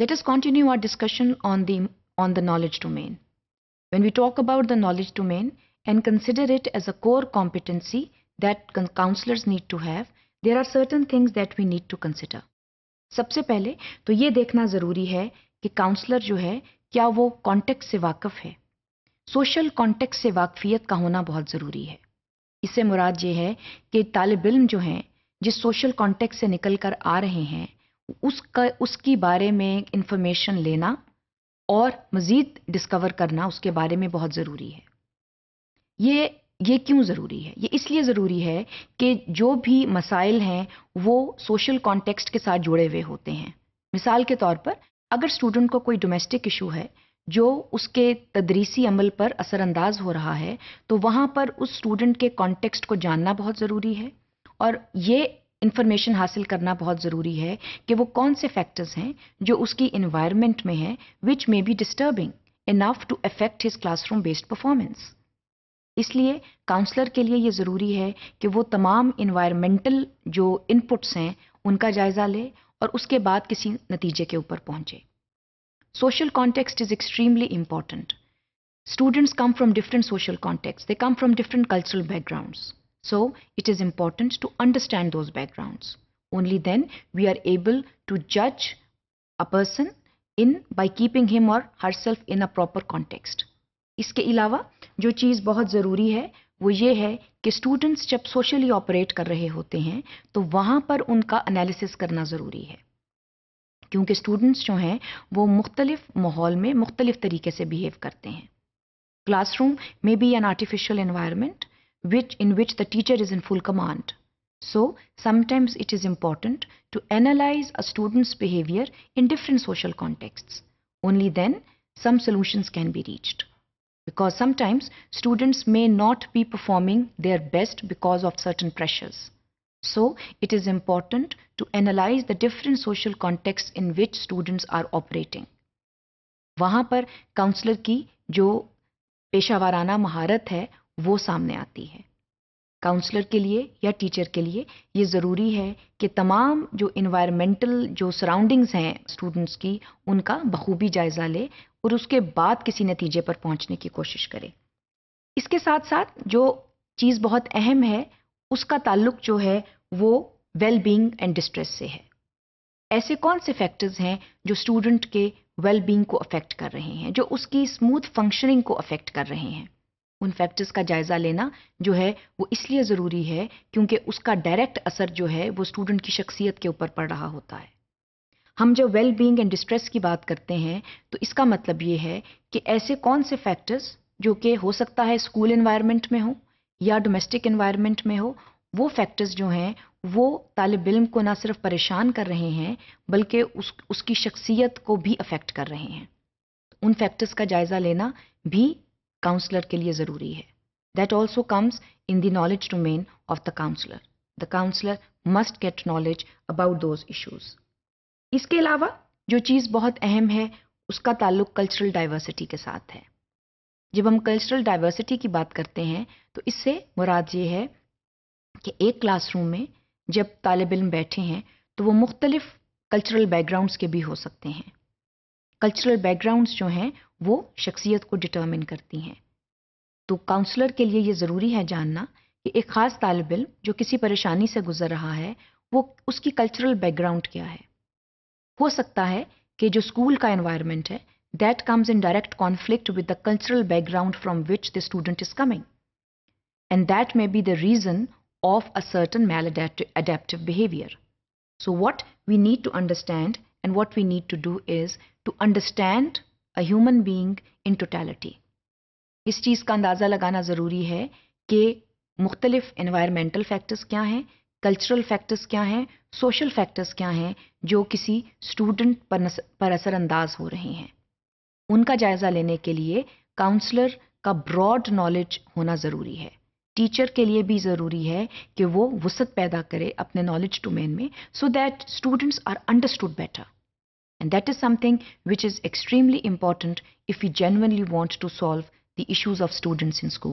Let us continue our discussion on the, on the knowledge domain. When we talk about the knowledge domain and consider it as a core competency that counselors need to have, there are certain things that we need to consider. सबसे पहले तो ये देखना ज़रूरी है कि counsellor जो है क्या वो कॉन्टेक्ट से वाकफ़ है सोशल कॉन्टेक्ट से वाकफियत का होना बहुत ज़रूरी है इससे मुराद ये है कि तालब इल्म जो हैं जिस सोशल कॉन्टेक्ट से निकल कर आ रहे हैं उसका उसकी बारे में इंफॉर्मेशन लेना और मज़ीद डिस्कवर करना उसके बारे में बहुत ज़रूरी है ये ये क्यों ज़रूरी है ये इसलिए ज़रूरी है कि जो भी मसाइल हैं वो सोशल कॉन्टेक्स्ट के साथ जुड़े हुए होते हैं मिसाल के तौर पर अगर स्टूडेंट को कोई डोमेस्टिक इशू है जो उसके तदरीसी अमल पर असरानंदाज हो रहा है तो वहाँ पर उस स्टूडेंट के कॉन्टेक्स्ट को जानना बहुत ज़रूरी है और ये इन्फॉर्मेशन हासिल करना बहुत ज़रूरी है कि वो कौन से फैक्टर्स हैं जो उसकी इन्वायरमेंट में हैं which may be disturbing enough to affect his classroom based performance इसलिए काउंसलर के लिए ये ज़रूरी है कि वो तमाम इन्वायरमेंटल जो इनपुट्स हैं उनका जायज़ा ले और उसके बाद किसी नतीजे के ऊपर पहुँचे social context is extremely important students come from different social context they come from different cultural backgrounds So it is important to understand those backgrounds. Only then we are able to judge a person in by keeping him or herself in a proper context. इसके अलावा जो चीज़ बहुत ज़रूरी है वो ये है कि स्टूडेंट्स जब सोशली ऑपरेट कर रहे होते हैं तो वहाँ पर उनका एनालिसिस करना ज़रूरी है क्योंकि स्टूडेंट्स जो हैं वो मुख्तलिफ माहौल में मुख्तलिफ तरीके से बिहेव करते हैं क्लासरूम में be an artificial environment which in which the teacher is in full command. So sometimes it is important to analyze a student's behavior in different social contexts. Only then some solutions can be reached. Because sometimes students may not be performing their best because of certain pressures. So it is important to analyze the different social contexts in which students are operating. वहाँ पर counsellor की जो पेशावराना महारत है वो सामने आती है काउंसलर के लिए या टीचर के लिए ये ज़रूरी है कि तमाम जो इन्वायरमेंटल जो सराउंडिंग्स हैं स्टूडेंट्स की उनका बखूबी जायज़ा ले और उसके बाद किसी नतीजे पर पहुंचने की कोशिश करे इसके साथ साथ जो चीज़ बहुत अहम है उसका ताल्लुक जो है वो वेल बींग एंड डिस्ट्रेस से है ऐसे कौन से फैक्टर्स हैं जो स्टूडेंट के वेल बींग को अफेक्ट कर रहे हैं जो उसकी स्मूथ फंक्शनिंग को अफेक्ट कर रहे हैं उन फैक्टर्स का जायज़ा लेना जो है वो इसलिए ज़रूरी है क्योंकि उसका डायरेक्ट असर जो है वो स्टूडेंट की शख्सियत के ऊपर पड़ रहा होता है हम जब वेल बींग एंड डिस्ट्रेस की बात करते हैं तो इसका मतलब ये है कि ऐसे कौन से फैक्टर्स जो कि हो सकता है स्कूल इन्वायरमेंट में हो या डोमेस्टिक इन्वायरमेंट में हो वो फैक्टर्स जो हैं वो तालब इम को ना सिर्फ परेशान कर रहे हैं बल्कि उस उसकी शख्सियत को भी अफेक्ट कर रहे हैं उन फैक्टर्स का जायज़ा लेना भी काउंसलर के लिए ज़रूरी है also comes in in knowledge domain of the counsellor the counsellor must get knowledge about those issues इसके अलावा जो चीज़ बहुत अहम है उसका ताल्लुक कल्चरल डाइवर्सिटी के साथ है जब हम कल्चरल डाइवर्सिटी की बात करते हैं तो इससे मुराद ये है कि एक क्लासरूम में जब तालब इम बैठे हैं तो वो मुख्तलिफ़ कल्चरल बैकग्राउंड्स के भी हो सकते हैं कल्चरल बैकग्राउंड्स जो हैं वो शख्सियत को डिटर्मिन करती हैं तो काउंसलर के लिए ये ज़रूरी है जानना कि एक ख़ास तालब इम जो किसी परेशानी से गुजर रहा है वो उसकी कल्चरल बैकग्राउंड क्या है हो सकता है कि जो स्कूल का एनवायरनमेंट है that comes in direct conflict with the cultural background from which the student is coming and that may be the reason of a certain maladaptive behaviour so what we need to understand And what we need to do is to understand a human being in totality. इस चीज़ का अंदाज़ा लगाना ज़रूरी है कि मुख्तलिफ environmental factors क्या हैं कल्चरल फैक्टर्स क्या हैं सोशल फैक्टर्स क्या हैं जो किसी स्टूडेंट पर पर असरअंदाज हो रहे हैं उनका जायज़ा लेने के लिए काउंसलर का ब्रॉड नॉलेज होना ज़रूरी है टीचर के लिए भी ज़रूरी है कि वो वसत पैदा करे अपने नॉलेज डोमेन में so that students are understood better And that is something which is extremely important if we genuinely want to solve the issues of students in school.